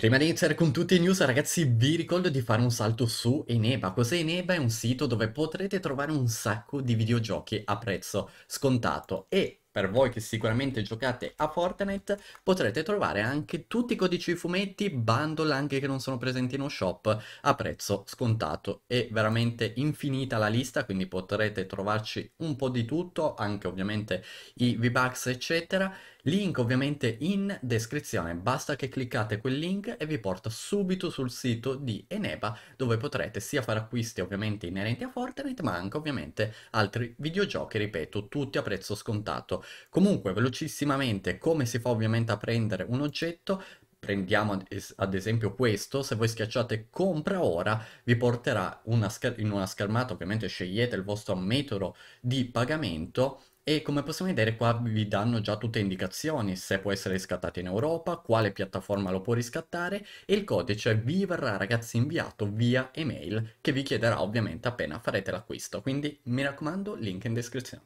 Prima di iniziare con tutti i news ragazzi vi ricordo di fare un salto su Eneba. Cos'è Eneba? È un sito dove potrete trovare un sacco di videogiochi a prezzo scontato e per voi che sicuramente giocate a Fortnite potrete trovare anche tutti i codici fumetti, bundle anche che non sono presenti in uno shop a prezzo scontato. È veramente infinita la lista quindi potrete trovarci un po' di tutto, anche ovviamente i V-Bucks eccetera Link ovviamente in descrizione, basta che cliccate quel link e vi porta subito sul sito di Eneba dove potrete sia fare acquisti ovviamente inerenti a Fortnite ma anche ovviamente altri videogiochi, ripeto, tutti a prezzo scontato. Comunque velocissimamente come si fa ovviamente a prendere un oggetto, prendiamo ad esempio questo, se voi schiacciate compra ora vi porterà una in una schermata, ovviamente scegliete il vostro metodo di pagamento e come possiamo vedere qua vi danno già tutte indicazioni se può essere riscattato in Europa, quale piattaforma lo può riscattare e il codice vi verrà ragazzi inviato via email che vi chiederà ovviamente appena farete l'acquisto, quindi mi raccomando link in descrizione.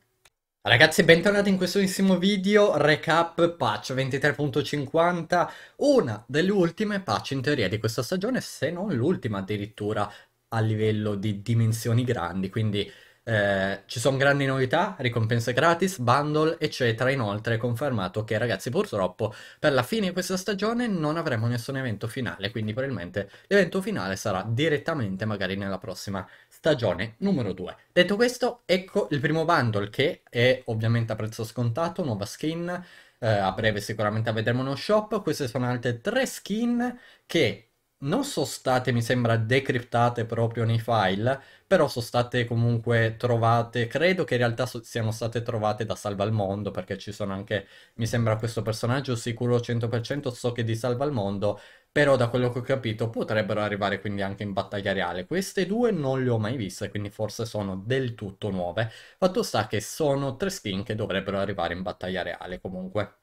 Ragazzi bentornati in questo bellissimo video recap patch 23.50 una delle ultime patch in teoria di questa stagione se non l'ultima addirittura a livello di dimensioni grandi quindi eh, ci sono grandi novità, ricompense gratis, bundle, eccetera. Inoltre è confermato che, ragazzi, purtroppo per la fine di questa stagione non avremo nessun evento finale. Quindi, probabilmente l'evento finale sarà direttamente magari nella prossima stagione numero 2. Detto questo, ecco il primo bundle che è ovviamente a prezzo scontato, nuova skin. Eh, a breve sicuramente vedremo uno shop. Queste sono altre tre skin che non sono state, mi sembra, decriptate proprio nei file, però sono state comunque trovate, credo che in realtà so, siano state trovate da Salva al Mondo, perché ci sono anche, mi sembra, questo personaggio sicuro 100%, so che di Salva al Mondo, però da quello che ho capito potrebbero arrivare quindi anche in battaglia reale. Queste due non le ho mai viste, quindi forse sono del tutto nuove. Fatto sta che sono tre skin che dovrebbero arrivare in battaglia reale comunque.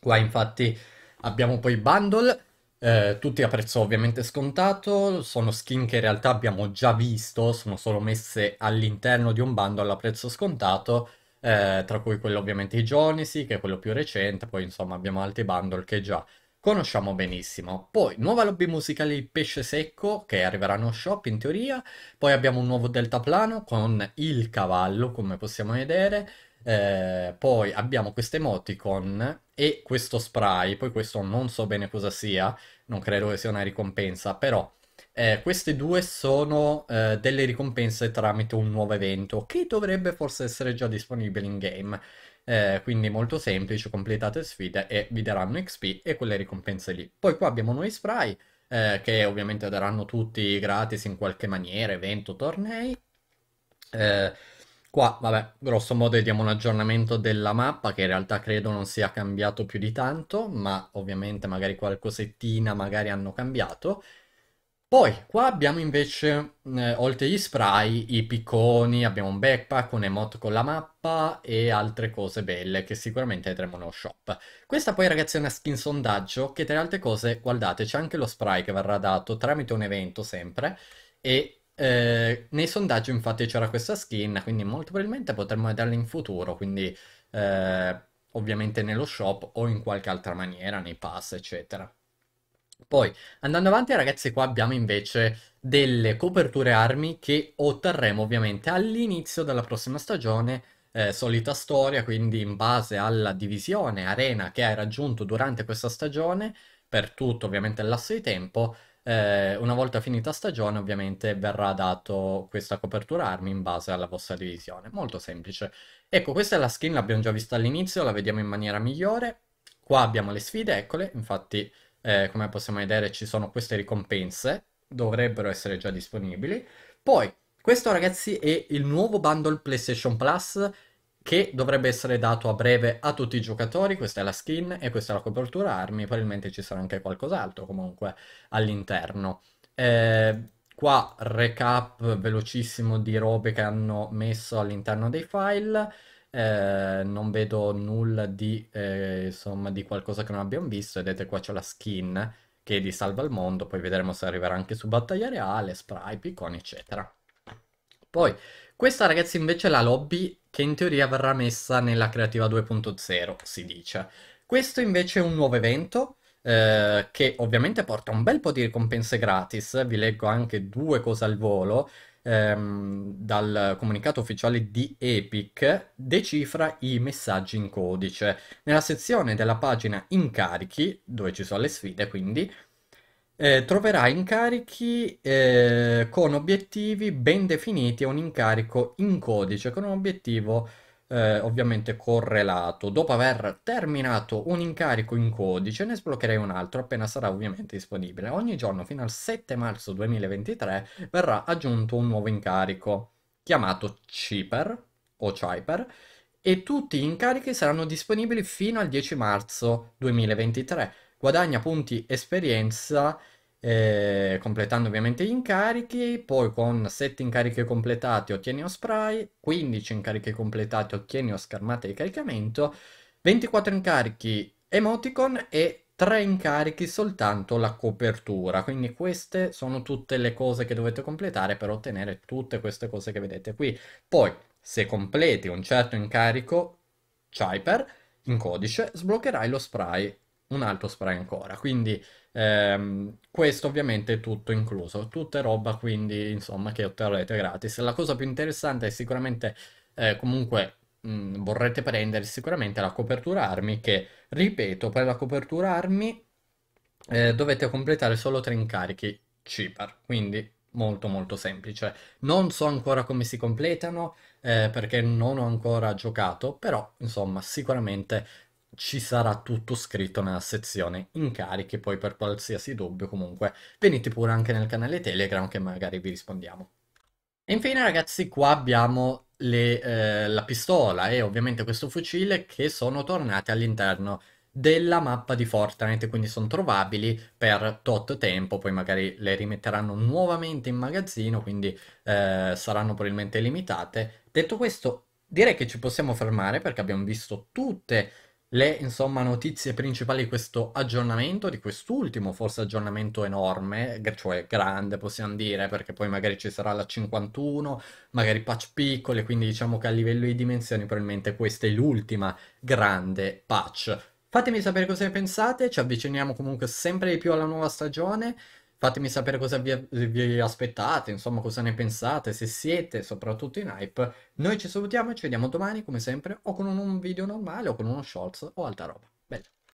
Qua infatti abbiamo poi bundle eh, tutti a prezzo ovviamente scontato, sono skin che in realtà abbiamo già visto, sono solo messe all'interno di un bundle a prezzo scontato, eh, tra cui quello ovviamente i Jonesi, che è quello più recente, poi insomma abbiamo altri bundle che già conosciamo benissimo. Poi nuova lobby musicale di Pesce Secco, che arriverà allo shop in teoria, poi abbiamo un nuovo deltaplano con il cavallo, come possiamo vedere, eh, poi abbiamo queste emoticon e questo spray, poi questo non so bene cosa sia, non credo che sia una ricompensa, però eh, queste due sono eh, delle ricompense tramite un nuovo evento che dovrebbe forse essere già disponibile in game. Eh, quindi molto semplice, completate sfide e vi daranno XP e quelle ricompense lì. Poi qua abbiamo noi spray eh, che ovviamente daranno tutti gratis in qualche maniera, evento, tornei. Eh, Qua, vabbè, grosso modo diamo un aggiornamento della mappa che in realtà credo non sia cambiato più di tanto, ma ovviamente magari qualcosettina magari hanno cambiato. Poi, qua abbiamo invece, eh, oltre agli spray, i picconi, abbiamo un backpack, un emote con la mappa e altre cose belle che sicuramente vedremo nello shop. Questa poi ragazzi è una skin sondaggio che tra le altre cose, guardate, c'è anche lo spray che verrà dato tramite un evento sempre e eh, nei sondaggi infatti c'era questa skin, quindi molto probabilmente potremmo vederla in futuro, quindi eh, ovviamente nello shop o in qualche altra maniera, nei pass, eccetera. Poi, andando avanti ragazzi, qua abbiamo invece delle coperture armi che otterremo ovviamente all'inizio della prossima stagione, eh, solita storia, quindi in base alla divisione arena che hai raggiunto durante questa stagione, per tutto ovviamente il lasso di tempo, eh, una volta finita stagione, ovviamente, verrà dato questa copertura armi in base alla vostra divisione. Molto semplice. Ecco, questa è la skin, l'abbiamo già vista all'inizio, la vediamo in maniera migliore. Qua abbiamo le sfide, eccole. Infatti, eh, come possiamo vedere, ci sono queste ricompense. Dovrebbero essere già disponibili. Poi, questo ragazzi è il nuovo bundle PlayStation Plus che dovrebbe essere dato a breve a tutti i giocatori, questa è la skin e questa è la copertura armi, probabilmente ci sarà anche qualcos'altro comunque all'interno. Eh, qua recap velocissimo di robe che hanno messo all'interno dei file, eh, non vedo nulla di, eh, insomma, di qualcosa che non abbiamo visto, vedete qua c'è la skin che è di Salva il Mondo, poi vedremo se arriverà anche su Battaglia Reale, Stripe, Icon, eccetera. Poi questa ragazzi invece è la lobby che in teoria verrà messa nella creativa 2.0, si dice. Questo invece è un nuovo evento eh, che ovviamente porta un bel po' di ricompense gratis, vi leggo anche due cose al volo, ehm, dal comunicato ufficiale di Epic decifra i messaggi in codice. Nella sezione della pagina incarichi, dove ci sono le sfide quindi, eh, troverà incarichi eh, con obiettivi ben definiti e un incarico in codice con un obiettivo eh, ovviamente correlato. Dopo aver terminato un incarico in codice ne sbloccherai un altro appena sarà ovviamente disponibile. Ogni giorno fino al 7 marzo 2023 verrà aggiunto un nuovo incarico chiamato Ciper o Ciper e tutti gli incarichi saranno disponibili fino al 10 marzo 2023 guadagna punti esperienza eh, completando ovviamente gli incarichi, poi con 7 incarichi completati ottieni o spray, 15 incarichi completati ottieni o schermate di caricamento, 24 incarichi emoticon e 3 incarichi soltanto la copertura. Quindi queste sono tutte le cose che dovete completare per ottenere tutte queste cose che vedete qui. Poi se completi un certo incarico Cyper in codice sbloccherai lo spray un altro spray ancora. Quindi ehm, questo ovviamente è tutto incluso, tutta roba quindi insomma che otterrete gratis. La cosa più interessante è sicuramente eh, comunque mh, vorrete prendere sicuramente la copertura armi che ripeto per la copertura armi eh, dovete completare solo tre incarichi CIPAR, quindi molto molto semplice. Non so ancora come si completano eh, perché non ho ancora giocato, però insomma sicuramente ci sarà tutto scritto nella sezione incarichi, poi per qualsiasi dubbio comunque venite pure anche nel canale Telegram che magari vi rispondiamo. E infine ragazzi qua abbiamo le, eh, la pistola e ovviamente questo fucile che sono tornati all'interno della mappa di Fortnite, quindi sono trovabili per tot tempo, poi magari le rimetteranno nuovamente in magazzino, quindi eh, saranno probabilmente limitate. Detto questo, direi che ci possiamo fermare perché abbiamo visto tutte le insomma, notizie principali di questo aggiornamento, di quest'ultimo forse aggiornamento enorme, cioè grande possiamo dire, perché poi magari ci sarà la 51, magari patch piccole, quindi diciamo che a livello di dimensioni probabilmente questa è l'ultima grande patch. Fatemi sapere cosa ne pensate, ci avviciniamo comunque sempre di più alla nuova stagione. Fatemi sapere cosa vi, vi, aspettate, insomma cosa ne pensate, se siete soprattutto in hype. Noi ci salutiamo e ci vediamo domani come sempre o con un, un video normale o con uno shorts o altra roba.